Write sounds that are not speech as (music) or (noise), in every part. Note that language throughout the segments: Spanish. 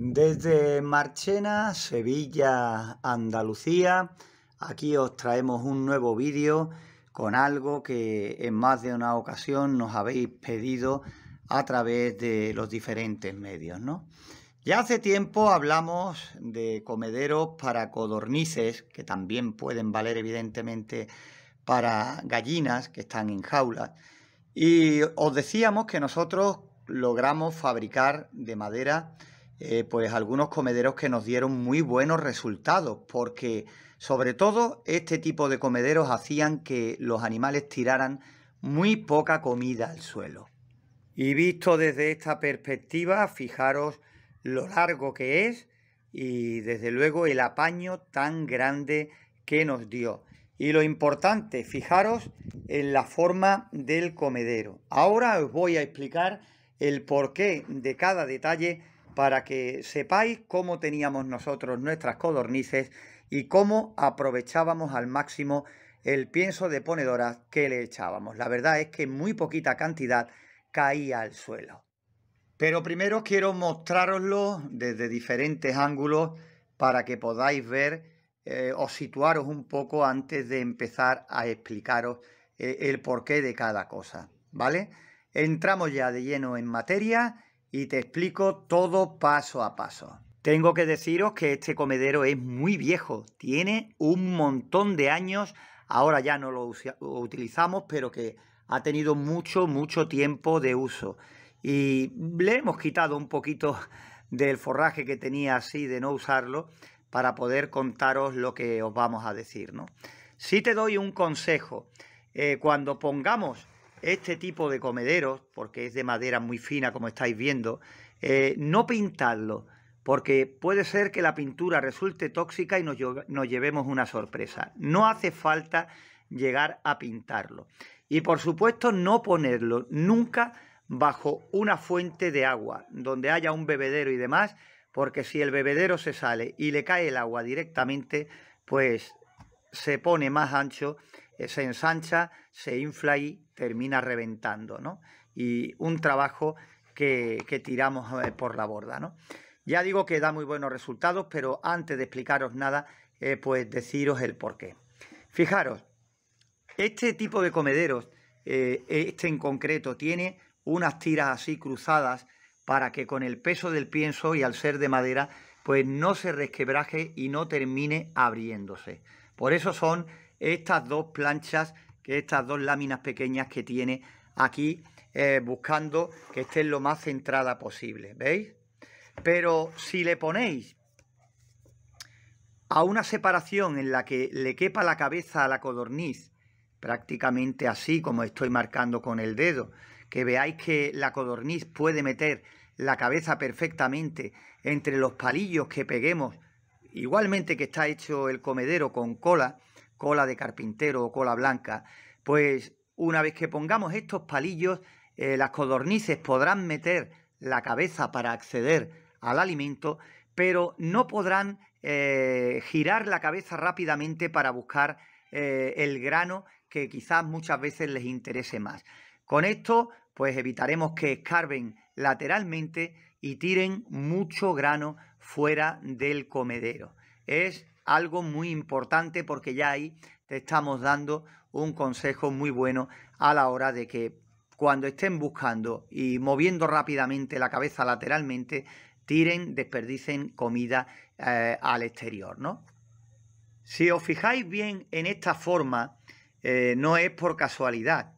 Desde Marchena, Sevilla, Andalucía, aquí os traemos un nuevo vídeo con algo que en más de una ocasión nos habéis pedido a través de los diferentes medios, ¿no? Ya hace tiempo hablamos de comederos para codornices, que también pueden valer evidentemente para gallinas que están en jaulas, y os decíamos que nosotros logramos fabricar de madera eh, pues algunos comederos que nos dieron muy buenos resultados, porque sobre todo este tipo de comederos hacían que los animales tiraran muy poca comida al suelo. Y visto desde esta perspectiva, fijaros lo largo que es y desde luego el apaño tan grande que nos dio. Y lo importante, fijaros en la forma del comedero. Ahora os voy a explicar el porqué de cada detalle para que sepáis cómo teníamos nosotros nuestras codornices y cómo aprovechábamos al máximo el pienso de ponedoras que le echábamos. La verdad es que muy poquita cantidad caía al suelo. Pero primero quiero mostraroslo desde diferentes ángulos para que podáis ver eh, o situaros un poco antes de empezar a explicaros eh, el porqué de cada cosa, ¿vale? Entramos ya de lleno en materia y te explico todo paso a paso. Tengo que deciros que este comedero es muy viejo, tiene un montón de años, ahora ya no lo, utilizamos, pero que ha tenido mucho, mucho tiempo de uso. Y le hemos quitado un poquito del forraje que tenía así de no usarlo para poder contaros lo que os vamos a decir. ¿no? Si te doy un consejo, eh, cuando pongamos este tipo de comederos, porque es de madera muy fina como estáis viendo, eh, no pintarlo, porque puede ser que la pintura resulte tóxica y nos llevemos una sorpresa. No hace falta llegar a pintarlo. Y por supuesto no ponerlo nunca bajo una fuente de agua, donde haya un bebedero y demás, porque si el bebedero se sale y le cae el agua directamente, pues se pone más ancho, eh, se ensancha, se infla y termina reventando, ¿no? Y un trabajo que, que tiramos eh, por la borda, ¿no? Ya digo que da muy buenos resultados, pero antes de explicaros nada, eh, pues deciros el porqué. Fijaros, este tipo de comederos, este en concreto, tiene unas tiras así cruzadas para que con el peso del pienso y al ser de madera, pues no se resquebraje y no termine abriéndose. Por eso son estas dos planchas, que estas dos láminas pequeñas que tiene aquí, eh, buscando que esté lo más centrada posible, ¿veis? Pero si le ponéis a una separación en la que le quepa la cabeza a la codorniz, prácticamente así como estoy marcando con el dedo, que veáis que la codorniz puede meter la cabeza perfectamente entre los palillos que peguemos igualmente que está hecho el comedero con cola, cola de carpintero o cola blanca, pues una vez que pongamos estos palillos, eh, las codornices podrán meter la cabeza para acceder al alimento, pero no podrán eh, girar la cabeza rápidamente para buscar eh, el grano que quizás muchas veces les interese más. Con esto, pues evitaremos que escarben lateralmente y tiren mucho grano fuera del comedero. Es algo muy importante porque ya ahí te estamos dando un consejo muy bueno a la hora de que cuando estén buscando y moviendo rápidamente la cabeza lateralmente, tiren, desperdicen comida eh, al exterior, ¿no? Si os fijáis bien en esta forma, eh, no es por casualidad.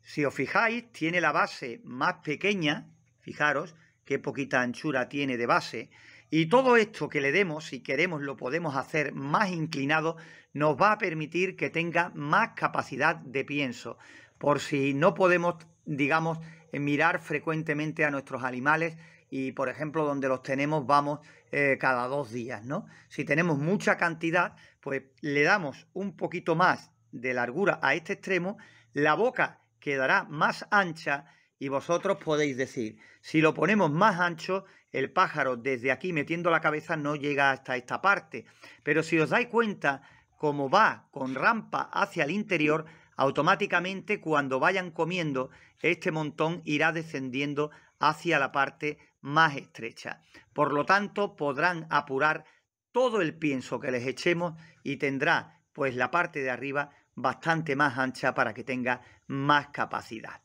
Si os fijáis, tiene la base más pequeña, fijaros, qué poquita anchura tiene de base. Y todo esto que le demos, si queremos lo podemos hacer más inclinado, nos va a permitir que tenga más capacidad de pienso. Por si no podemos, digamos, mirar frecuentemente a nuestros animales y, por ejemplo, donde los tenemos vamos eh, cada dos días, ¿no? Si tenemos mucha cantidad, pues le damos un poquito más de largura a este extremo, la boca quedará más ancha y vosotros podéis decir, si lo ponemos más ancho, el pájaro desde aquí metiendo la cabeza no llega hasta esta parte. Pero si os dais cuenta, como va con rampa hacia el interior, automáticamente cuando vayan comiendo, este montón irá descendiendo hacia la parte más estrecha. Por lo tanto, podrán apurar todo el pienso que les echemos y tendrá pues la parte de arriba bastante más ancha para que tenga más capacidad.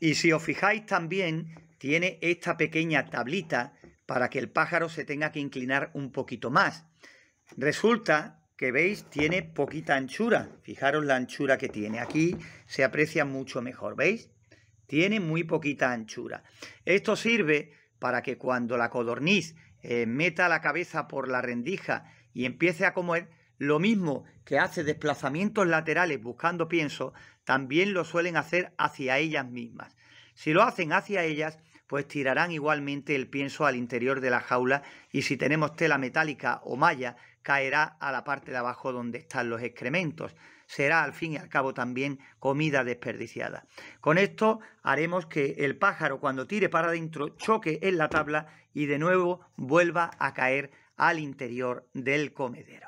Y si os fijáis también, tiene esta pequeña tablita para que el pájaro se tenga que inclinar un poquito más. Resulta que veis tiene poquita anchura. Fijaros la anchura que tiene. Aquí se aprecia mucho mejor, ¿veis? Tiene muy poquita anchura. Esto sirve para que cuando la codorniz eh, meta la cabeza por la rendija y empiece a comer, lo mismo que hace desplazamientos laterales buscando pienso, también lo suelen hacer hacia ellas mismas. Si lo hacen hacia ellas, pues tirarán igualmente el pienso al interior de la jaula y si tenemos tela metálica o malla, caerá a la parte de abajo donde están los excrementos. Será al fin y al cabo también comida desperdiciada. Con esto haremos que el pájaro cuando tire para adentro choque en la tabla y de nuevo vuelva a caer al interior del comedero.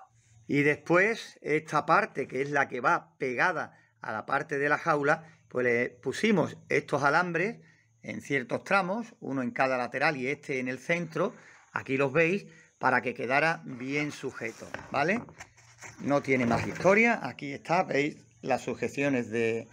Y después esta parte, que es la que va pegada a la parte de la jaula, pues le pusimos estos alambres en ciertos tramos, uno en cada lateral y este en el centro, aquí los veis, para que quedara bien sujeto, ¿vale? No tiene más historia, aquí está, veis las sujeciones de,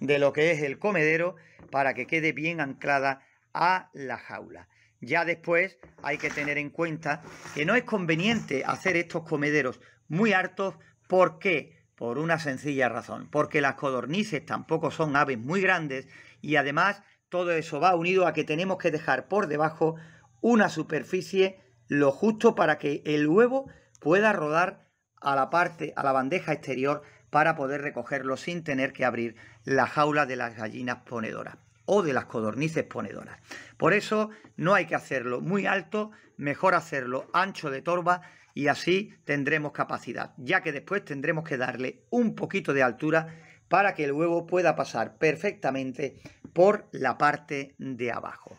de lo que es el comedero para que quede bien anclada a la jaula. Ya después hay que tener en cuenta que no es conveniente hacer estos comederos muy hartos. ¿Por qué? Por una sencilla razón, porque las codornices tampoco son aves muy grandes y además todo eso va unido a que tenemos que dejar por debajo una superficie lo justo para que el huevo pueda rodar a la parte, a la bandeja exterior para poder recogerlo sin tener que abrir la jaula de las gallinas ponedoras o de las codornices ponedoras. Por eso no hay que hacerlo muy alto, mejor hacerlo ancho de torba y así tendremos capacidad, ya que después tendremos que darle un poquito de altura para que el huevo pueda pasar perfectamente por la parte de abajo.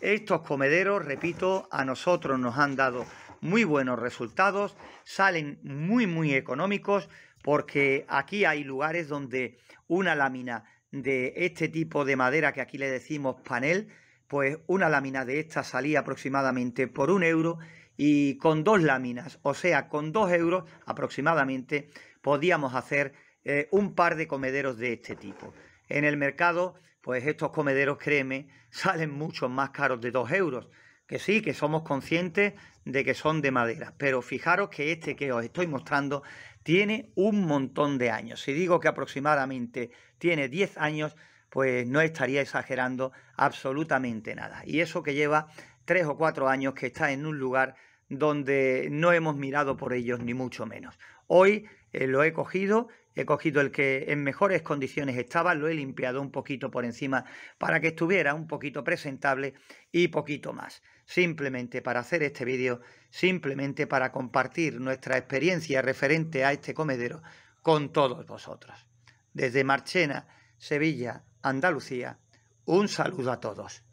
Estos comederos, repito, a nosotros nos han dado muy buenos resultados, salen muy muy económicos porque aquí hay lugares donde una lámina de este tipo de madera que aquí le decimos panel, pues una lámina de esta salía aproximadamente por un euro y con dos láminas, o sea, con dos euros aproximadamente, podíamos hacer eh, un par de comederos de este tipo. En el mercado, pues estos comederos, créeme, (laughs) salen mucho más caros de dos euros. Que sí, que somos conscientes de que son de madera, pero fijaros que este que os estoy mostrando tiene un montón de años. Si digo que aproximadamente tiene 10 años, pues no estaría exagerando absolutamente nada. Y eso que lleva tres o cuatro años que está en un lugar donde no hemos mirado por ellos, ni mucho menos. Hoy eh, lo he cogido, he cogido el que en mejores condiciones estaba, lo he limpiado un poquito por encima para que estuviera un poquito presentable y poquito más. Simplemente para hacer este vídeo, simplemente para compartir nuestra experiencia referente a este comedero con todos vosotros. Desde Marchena, Sevilla, Andalucía, un saludo a todos.